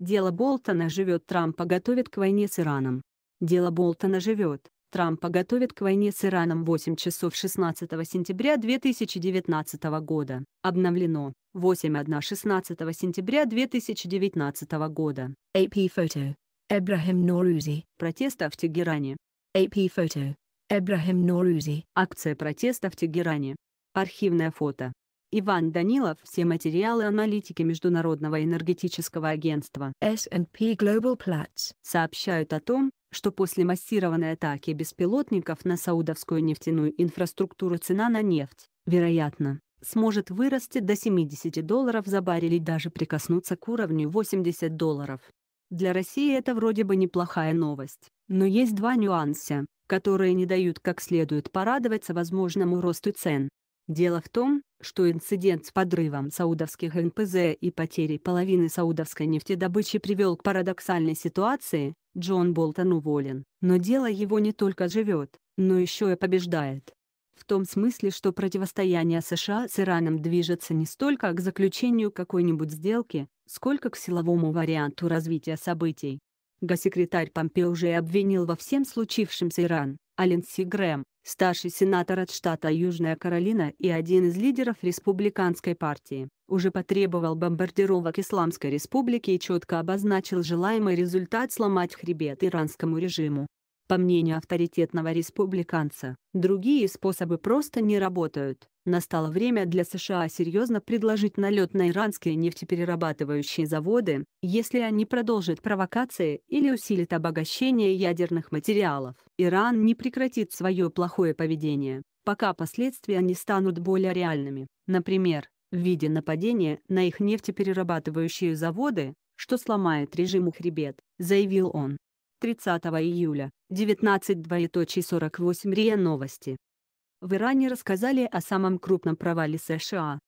Дело Болтона живет Трампа готовит к войне с Ираном. Дело Болтона живет. Трампа готовит к войне с Ираном 8 часов 16 сентября 2019 года. Обновлено. 8.1 16 сентября 2019 года. AP Photo. Эбрахим Норузи. Протеста в Тегеране. AP Photo. Эбрахим Норузи. Акция протеста в Тегеране. Архивное фото. Иван Данилов. Все материалы аналитики Международного энергетического агентства S&P Global Platts сообщают о том, что после массированной атаки беспилотников на саудовскую нефтяную инфраструктуру цена на нефть, вероятно, сможет вырасти до 70 долларов за баррель и даже прикоснуться к уровню 80 долларов. Для России это вроде бы неплохая новость, но есть два нюанса, которые не дают как следует порадоваться возможному росту цен. Дело в том, что инцидент с подрывом саудовских НПЗ и потерей половины саудовской нефтедобычи привел к парадоксальной ситуации, Джон Болтон уволен, но дело его не только живет, но еще и побеждает. В том смысле, что противостояние США с Ираном движется не столько к заключению какой-нибудь сделки, сколько к силовому варианту развития событий. Госсекретарь Помпео уже обвинил во всем случившемся Иран, Ален Линдси Грэм, старший сенатор от штата Южная Каролина и один из лидеров республиканской партии, уже потребовал бомбардировок Исламской республики и четко обозначил желаемый результат сломать хребет иранскому режиму. По мнению авторитетного республиканца, другие способы просто не работают. Настало время для США серьезно предложить налет на иранские нефтеперерабатывающие заводы, если они продолжат провокации или усилят обогащение ядерных материалов. Иран не прекратит свое плохое поведение, пока последствия не станут более реальными, например, в виде нападения на их нефтеперерабатывающие заводы, что сломает режиму хребет, заявил он. 30 июля, 19.48 РИА Новости. В Иране рассказали о самом крупном провале США.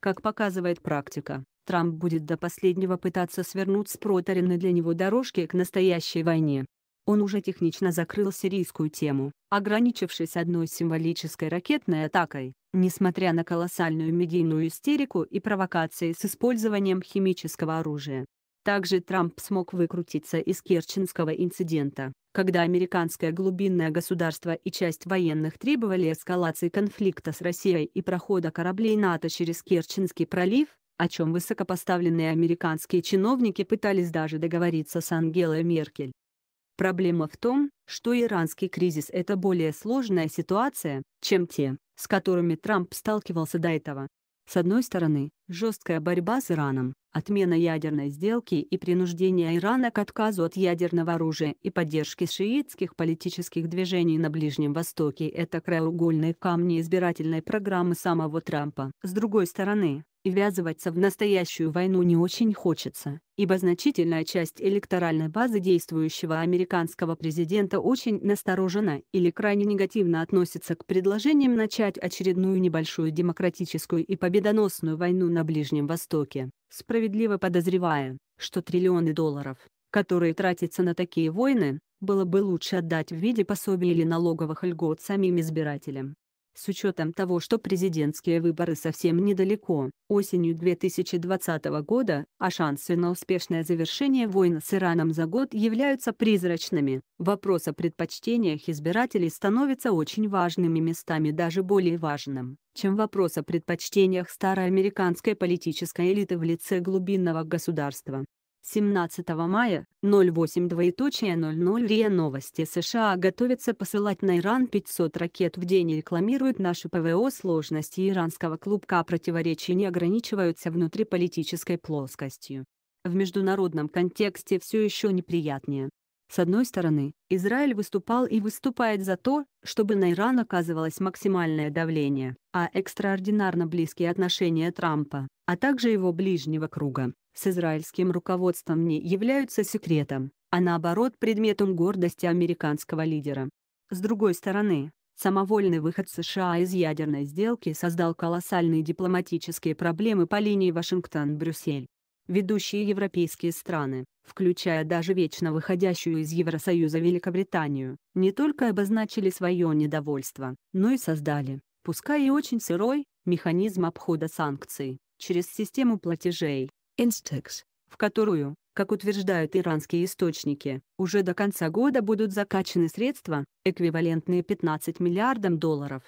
Как показывает практика, Трамп будет до последнего пытаться свернуть с проторенной для него дорожки к настоящей войне. Он уже технично закрыл сирийскую тему, ограничившись одной символической ракетной атакой, несмотря на колоссальную медийную истерику и провокации с использованием химического оружия. Также Трамп смог выкрутиться из Керченского инцидента, когда американское глубинное государство и часть военных требовали эскалации конфликта с Россией и прохода кораблей НАТО через Керченский пролив, о чем высокопоставленные американские чиновники пытались даже договориться с Ангелой Меркель. Проблема в том, что иранский кризис – это более сложная ситуация, чем те, с которыми Трамп сталкивался до этого. С одной стороны, жесткая борьба с Ираном, отмена ядерной сделки и принуждение Ирана к отказу от ядерного оружия и поддержки шиитских политических движений на Ближнем Востоке – это краеугольные камни избирательной программы самого Трампа. С другой стороны, ввязываться в настоящую войну не очень хочется, ибо значительная часть электоральной базы действующего американского президента очень насторожена или крайне негативно относится к предложениям начать очередную небольшую демократическую и победоносную войну на Ближнем Востоке, справедливо подозревая, что триллионы долларов, которые тратятся на такие войны, было бы лучше отдать в виде пособий или налоговых льгот самим избирателям, с учетом того, что президентские выборы совсем недалеко, осенью 2020 года, а шансы на успешное завершение войны с Ираном за год являются призрачными, вопрос о предпочтениях избирателей становится очень важными местами даже более важным, чем вопрос о предпочтениях староамериканской политической элиты в лице глубинного государства. 17 мая, 08 двоеточие 00 РИА Новости США готовятся посылать на Иран 500 ракет в день и рекламируют наши ПВО сложности иранского клубка противоречий не ограничиваются внутриполитической плоскостью. В международном контексте все еще неприятнее, с одной стороны, Израиль выступал и выступает за то, чтобы на Иран оказывалось максимальное давление, а экстраординарно близкие отношения Трампа, а также его ближнего круга, с израильским руководством не являются секретом, а наоборот предметом гордости американского лидера. С другой стороны, самовольный выход США из ядерной сделки создал колоссальные дипломатические проблемы по линии Вашингтон-Брюссель ведущие европейские страны, включая даже вечно выходящую из Евросоюза Великобританию, не только обозначили свое недовольство, но и создали, пускай и очень сырой, механизм обхода санкций через систему платежей Instex, в которую, как утверждают иранские источники, уже до конца года будут закачаны средства, эквивалентные 15 миллиардам долларов.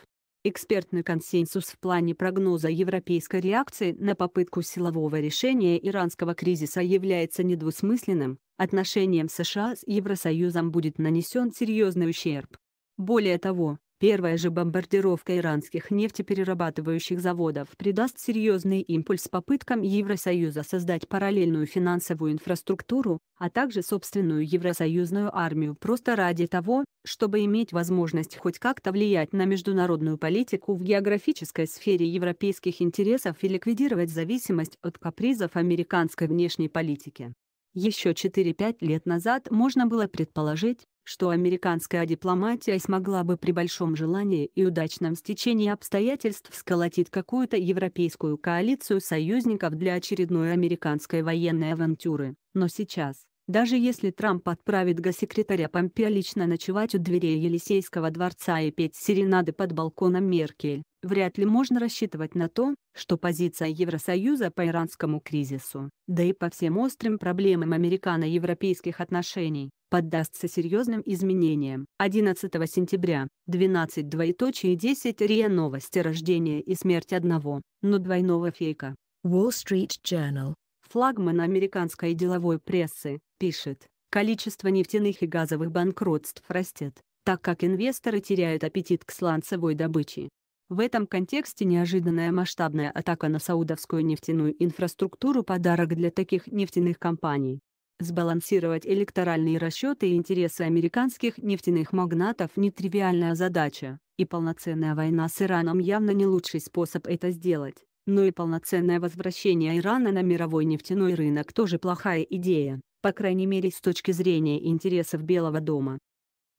Экспертный консенсус в плане прогноза европейской реакции на попытку силового решения иранского кризиса является недвусмысленным, Отношением США с Евросоюзом будет нанесен серьезный ущерб. Более того, Первая же бомбардировка иранских нефтеперерабатывающих заводов придаст серьезный импульс попыткам Евросоюза создать параллельную финансовую инфраструктуру, а также собственную евросоюзную армию просто ради того, чтобы иметь возможность хоть как-то влиять на международную политику в географической сфере европейских интересов и ликвидировать зависимость от капризов американской внешней политики. Еще 4-5 лет назад можно было предположить, что американская дипломатия смогла бы при большом желании и удачном стечении обстоятельств сколотить какую-то европейскую коалицию союзников для очередной американской военной авантюры. Но сейчас, даже если Трамп отправит госсекретаря Помпео лично ночевать у дверей Елисейского дворца и петь серенады под балконом Меркель, вряд ли можно рассчитывать на то, что позиция Евросоюза по иранскому кризису, да и по всем острым проблемам американо-европейских отношений, поддастся серьезным изменениям. 11 сентября, 12 двоеточие 10 РИА новости рождения и смерть одного, но двойного фейка. Wall Street Journal. Флагман американской деловой прессы, пишет, количество нефтяных и газовых банкротств растет, так как инвесторы теряют аппетит к сланцевой добыче. В этом контексте неожиданная масштабная атака на саудовскую нефтяную инфраструктуру – подарок для таких нефтяных компаний. Сбалансировать электоральные расчеты и интересы американских нефтяных магнатов – нетривиальная задача, и полноценная война с Ираном явно не лучший способ это сделать, но и полноценное возвращение Ирана на мировой нефтяной рынок тоже плохая идея, по крайней мере с точки зрения интересов Белого дома.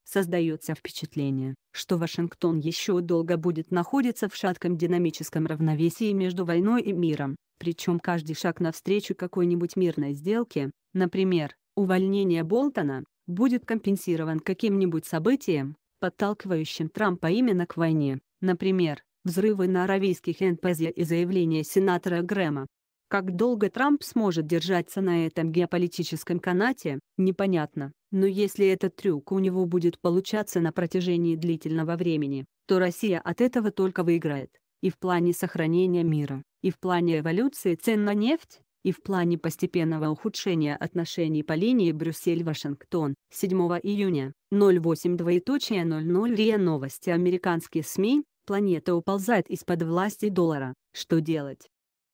Создается впечатление, что Вашингтон еще долго будет находиться в шатком динамическом равновесии между войной и миром, причем каждый шаг навстречу какой-нибудь мирной сделке, например, увольнение Болтона, будет компенсирован каким-нибудь событием, подталкивающим Трампа именно к войне, например, взрывы на аравийских НПЗ и заявление сенатора Грэма. Как долго Трамп сможет держаться на этом геополитическом канате, непонятно. Но если этот трюк у него будет получаться на протяжении длительного времени, то Россия от этого только выиграет. И в плане сохранения мира, и в плане эволюции цен на нефть, и в плане постепенного ухудшения отношений по линии Брюссель-Вашингтон. 7 июня, 08.00 РИА Новости Американские СМИ, планета уползает из-под власти доллара. Что делать?